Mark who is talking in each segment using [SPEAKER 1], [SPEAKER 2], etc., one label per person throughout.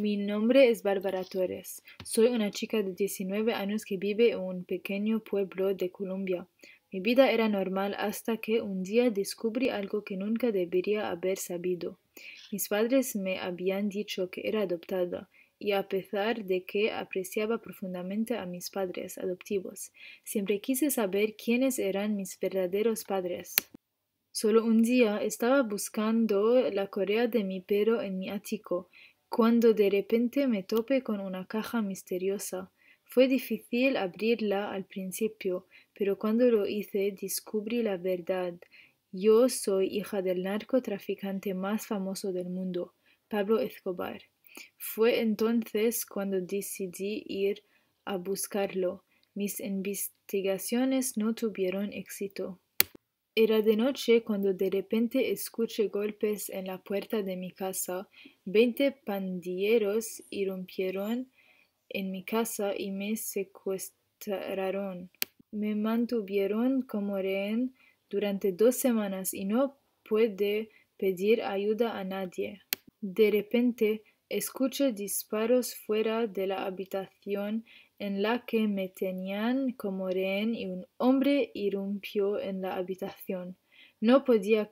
[SPEAKER 1] Mi nombre es Bárbara Torres. Soy una chica de 19 años que vive en un pequeño pueblo de Colombia. Mi vida era normal hasta que un día descubrí algo que nunca debería haber sabido. Mis padres me habían dicho que era adoptada, y a pesar de que apreciaba profundamente a mis padres adoptivos, siempre quise saber quiénes eran mis verdaderos padres. Solo un día estaba buscando la correa de mi perro en mi ático cuando de repente me topé con una caja misteriosa. Fue difícil abrirla al principio, pero cuando lo hice descubrí la verdad. Yo soy hija del narcotraficante más famoso del mundo, Pablo Escobar. Fue entonces cuando decidí ir a buscarlo. Mis investigaciones no tuvieron éxito. Era de noche cuando de repente escuché golpes en la puerta de mi casa. Veinte pandilleros irrumpieron en mi casa y me secuestraron. Me mantuvieron como rehén durante dos semanas y no pude pedir ayuda a nadie. De repente Escuché disparos fuera de la habitación en la que me tenían como rehén y un hombre irrumpió en la habitación. No podía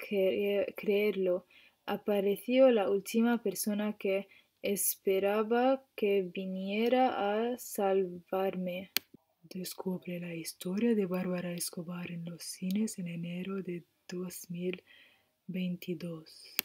[SPEAKER 1] creerlo. Apareció la última persona que esperaba que viniera a salvarme. Descubre la historia de Bárbara Escobar en los cines en enero de 2022.